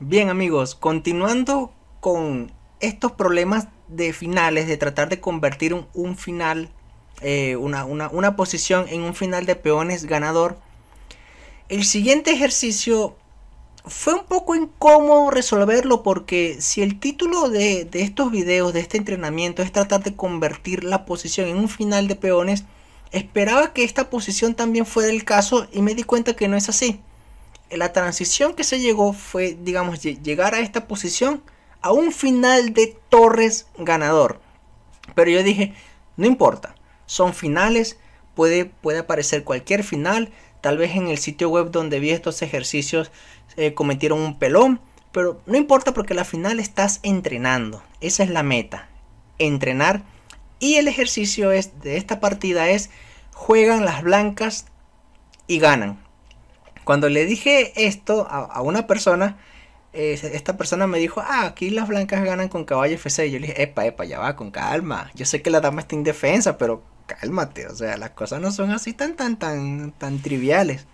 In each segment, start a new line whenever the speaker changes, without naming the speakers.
Bien amigos, continuando con estos problemas de finales, de tratar de convertir un, final, eh, una, posición en un final de peones ganador. El siguiente ejercicio fue un poco incómodo resolverlo porque si el título de, de estos videos, de este entrenamiento, es tratar de convertir la posición en un final de peones, esperaba que esta posición también fuera el caso y me di cuenta que no es así la transición que se llegó fue, digamos, llegar a esta posición a un final de Torres ganador. Pero yo dije, no importa, son finales, puede, puede aparecer cualquier final. Tal vez en el sitio web donde vi estos ejercicios eh, cometieron un pelón, pero no importa porque la final estás entrenando. Esa es la meta, entrenar. Y el ejercicio de esta partida es, juegan las blancas y ganan cuando le dije esto a, una persona, eh, esta persona me dijo, ah, aquí las blancas ganan con caballo FC. Y yo le dije, epa, epa, ya va, con calma. Yo sé que la dama está indefensa, pero cálmate, o sea, las cosas no son así tan, tan, tan, tan triviales.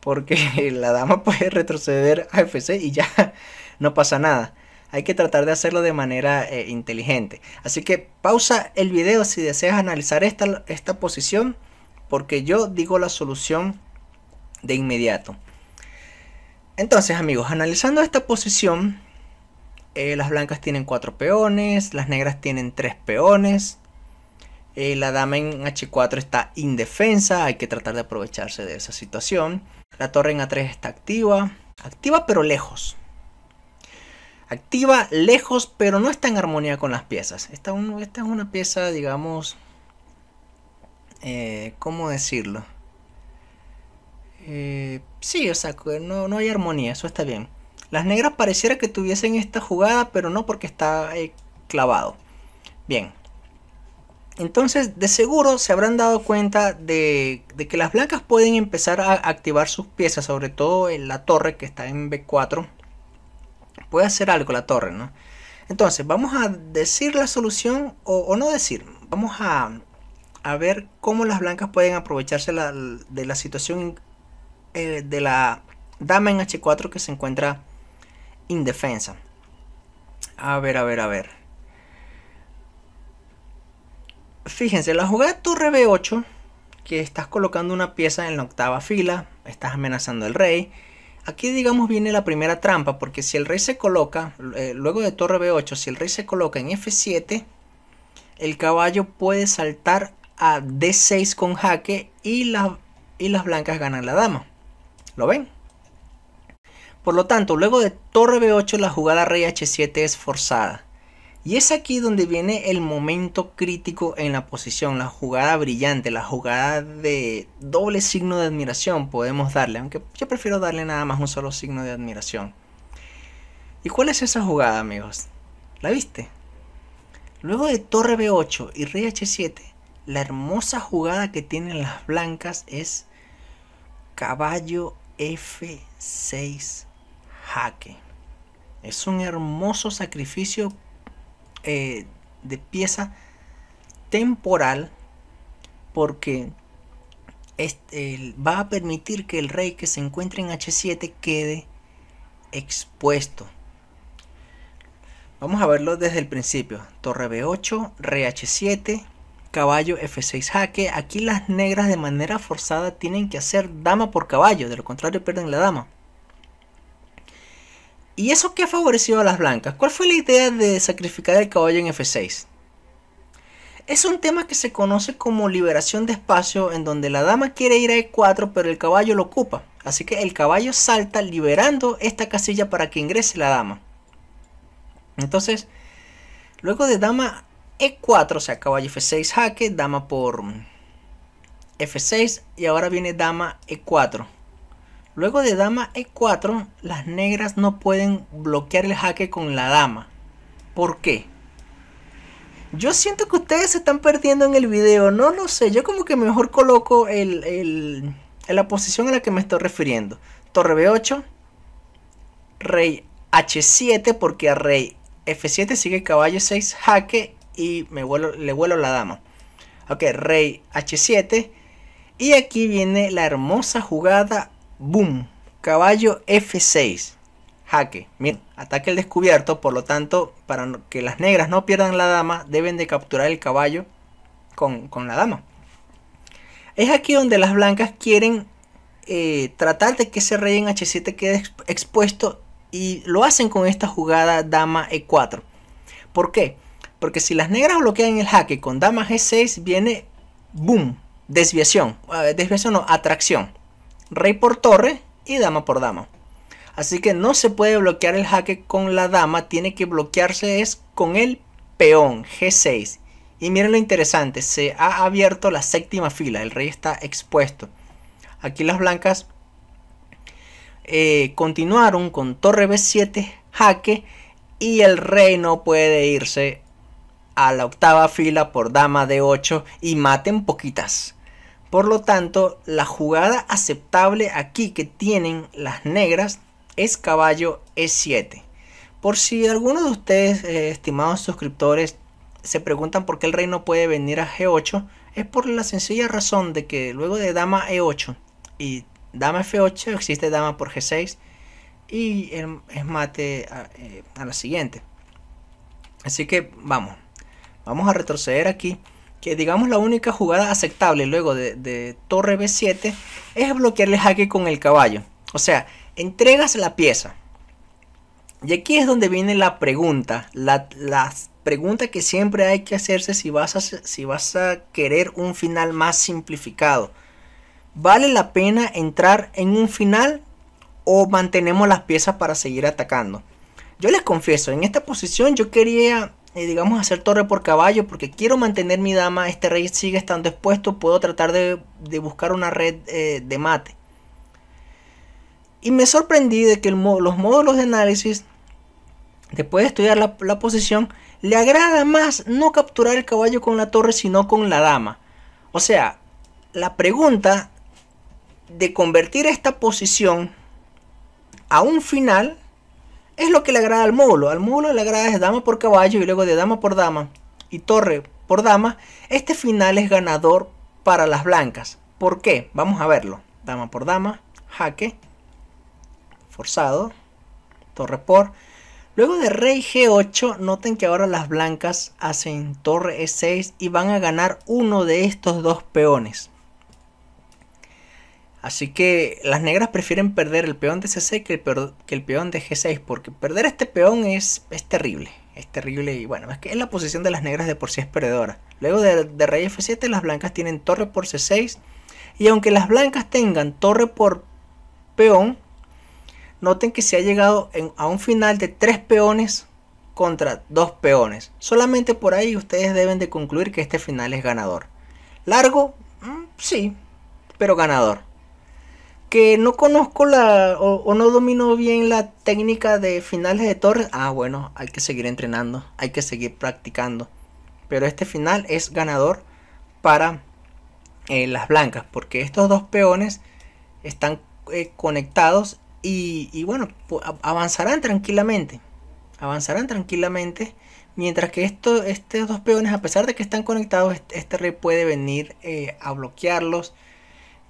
Porque la dama puede retroceder a FC y ya no pasa nada hay que tratar de hacerlo de manera eh, inteligente. Así que pausa el video si deseas analizar esta, esta posición, porque yo digo la solución de inmediato. Entonces amigos, analizando esta posición, eh, las blancas tienen 4 peones, las negras tienen 3 peones, eh, la dama en H4 está indefensa, hay que tratar de aprovecharse de esa situación. La torre en A3 está activa, activa pero lejos. Activa lejos pero no está en armonía con las piezas. Esta, es una pieza, digamos, eh, ¿cómo decirlo? Eh, sí, o sea, no, no, hay armonía, eso está bien. Las negras pareciera que tuviesen esta jugada, pero no porque está eh, clavado. Bien. Entonces, de seguro se habrán dado cuenta de, que las blancas pueden empezar a activar sus piezas, sobre todo en la torre que está en B4. Puede hacer algo la torre, ¿no? Entonces, vamos a decir la solución o, no decir. Vamos a, ver cómo las blancas pueden aprovecharse de la situación eh, de la dama en h4 que se encuentra indefensa. A ver, a ver, a ver. Fíjense, la jugada torre b8, que estás colocando una pieza en la octava fila, estás amenazando al rey. Aquí digamos viene la primera trampa, porque si el rey se coloca, eh, luego de torre b8, si el rey se coloca en f7, el caballo puede saltar a d6 con jaque y, y las blancas ganan la dama. ¿Lo ven? Por lo tanto, luego de torre b8 la jugada rey h7 es forzada. Y es aquí donde viene el momento crítico en la posición, la jugada brillante, la jugada de doble signo de admiración podemos darle, aunque yo prefiero darle nada más un solo signo de admiración. ¿Y cuál es esa jugada, amigos? ¿La viste? Luego de torre b8 y rey h7, la hermosa jugada que tienen las blancas es caballo F6 jaque. Es un hermoso sacrificio eh, de pieza temporal porque va a permitir que el rey que se encuentre en H7 quede expuesto. Vamos a verlo desde el principio. Torre B8, re H7, caballo f6 jaque. Aquí las negras de manera forzada tienen que hacer dama por caballo, de lo contrario pierden la dama. ¿Y eso qué favorecido a las blancas? ¿Cuál fue la idea de sacrificar el caballo en f6? Es un tema que se conoce como liberación de espacio en donde la dama quiere ir a e4 pero el caballo lo ocupa. Así que el caballo salta liberando esta casilla para que ingrese la dama. Entonces, luego de dama e4, o sea, caballo F6 jaque, dama por F6 y ahora viene dama E4. Luego de dama E4, las negras no pueden bloquear el jaque con la dama. ¿Por qué? Yo siento que ustedes se están perdiendo en el video, no lo sé. Yo como que mejor coloco el, la posición a la que me estoy refiriendo. Torre B8, rey H7 porque a rey F7 sigue caballo 6 jaque y me vuelo, le vuelo la dama. Ok, rey h7. Y aquí viene la hermosa jugada, boom, caballo f6. Jaque, Miren, ataque el descubierto, por lo tanto, para que las negras no pierdan la dama, deben de capturar el caballo con, la dama. Es aquí donde las blancas quieren eh, tratar de que ese rey en h7 quede expuesto y lo hacen con esta jugada dama e4. ¿Por qué? Porque si las negras bloquean el jaque con dama G6, viene boom, desviación. Desviación no, atracción. Rey por torre y dama por dama. Así que no se puede bloquear el jaque con la dama, tiene que bloquearse es con el peón G6. Y miren lo interesante, se ha abierto la séptima fila, el rey está expuesto. Aquí las blancas eh, continuaron con torre B7, jaque, y el rey no puede irse a la octava fila por dama de 8 y maten poquitas. Por lo tanto, la jugada aceptable aquí que tienen las negras es caballo E7. Por si alguno de ustedes, eh, estimados suscriptores, se preguntan por qué el rey no puede venir a G8, es por la sencilla razón de que luego de dama E8 y dama F8 existe dama por G6 y es mate eh, a la siguiente. Así que vamos. Vamos a retroceder aquí. Que digamos la única jugada aceptable luego de, torre B7 es bloquear el jaque con el caballo. O sea, entregas la pieza. Y aquí es donde viene la pregunta, la, pregunta que siempre hay que hacerse si vas, a, si vas a querer un final más simplificado. ¿Vale la pena entrar en un final o mantenemos las piezas para seguir atacando? Yo les confieso, en esta posición yo quería eh, digamos, hacer torre por caballo porque quiero mantener mi dama, este rey sigue estando expuesto, puedo tratar de, buscar una red eh, de mate. Y me sorprendí de que los módulos de análisis, después de estudiar la posición, le agrada más no capturar el caballo con la torre, sino con la dama. O sea, la pregunta de convertir esta posición a un final es lo que le agrada al módulo. Al módulo le agrada de dama por caballo y luego de dama por dama y torre por dama. Este final es ganador para las blancas. ¿Por qué? Vamos a verlo. Dama por dama, jaque, forzado, torre por. Luego de rey g8, noten que ahora las blancas hacen torre e6 y van a ganar uno de estos dos peones. Así que las negras prefieren perder el peón de C6 que el, peón de G6, porque perder este peón es, terrible. Es terrible y bueno, es que es la posición de las negras de por sí es perdedora. Luego de, rey F7 las blancas tienen torre por C6 y aunque las blancas tengan torre por peón, noten que se ha llegado a un final de tres peones contra dos peones. Solamente por ahí ustedes deben de concluir que este final es ganador. Largo, mm, sí, pero ganador que no conozco la o, no domino bien la técnica de finales de torres, ah bueno, hay que seguir entrenando, hay que seguir practicando. Pero este final es ganador para eh, las blancas, porque estos dos peones están eh, conectados y, bueno, avanzarán tranquilamente. Avanzarán tranquilamente. Mientras que estos dos peones, a pesar de que están conectados, este, este rey puede venir eh, a bloquearlos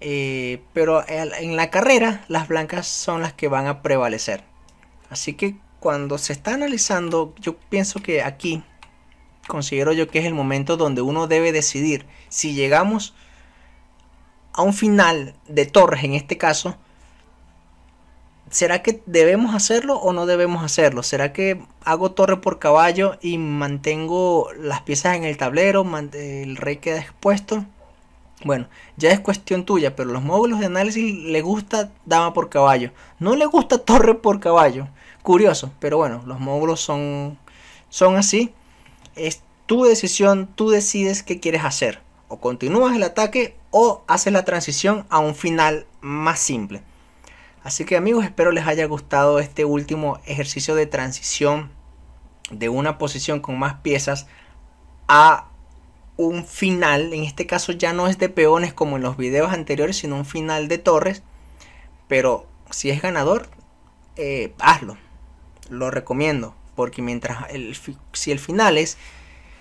eh, pero en la carrera las blancas son las que van a prevalecer. Así que cuando se está analizando, yo pienso que aquí considero yo que es el momento donde uno debe decidir si llegamos a un final de Torres en este caso. ¿Será que debemos hacerlo o no debemos hacerlo? ¿Será que hago torre por caballo y mantengo las piezas en el tablero? ¿El rey queda expuesto? Bueno, ya es cuestión tuya, pero los módulos de análisis le gusta dama por caballo. No le gusta torre por caballo. Curioso, pero bueno, los módulos son, son así. Es tu decisión, tú decides qué quieres hacer. O continúas el ataque o haces la transición a un final más simple. Así que amigos, espero les haya gustado este último ejercicio de transición de una posición con más piezas a un final, en este caso ya no es de peones como en los videos anteriores, sino un final de torres, pero si es ganador, eh, hazlo, lo recomiendo, porque mientras el, si el final es,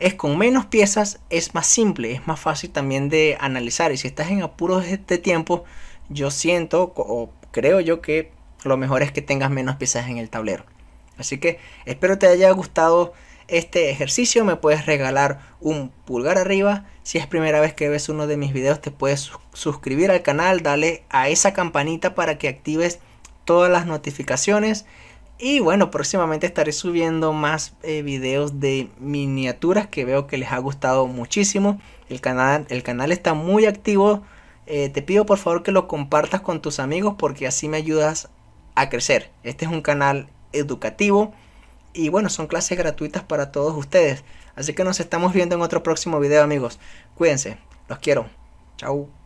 es con menos piezas, es más simple, es más fácil también de analizar, y si estás en apuros de este tiempo, yo siento o creo yo que lo mejor es que tengas menos piezas en el tablero. Así que espero te haya gustado este ejercicio, me puedes regalar un pulgar arriba. Si es primera vez que ves uno de mis videos, te puedes suscribir al canal, dale a esa campanita para que actives todas las notificaciones. Y bueno, próximamente estaré subiendo más eh, videos de miniaturas que veo que les ha gustado muchísimo. El canal, el canal está muy activo. Eh, te pido por favor que lo compartas con tus amigos porque así me ayudas a crecer. Este es un canal educativo y bueno, son clases gratuitas para todos ustedes. Así que nos estamos viendo en otro próximo video amigos. Cuídense, los quiero. Chau.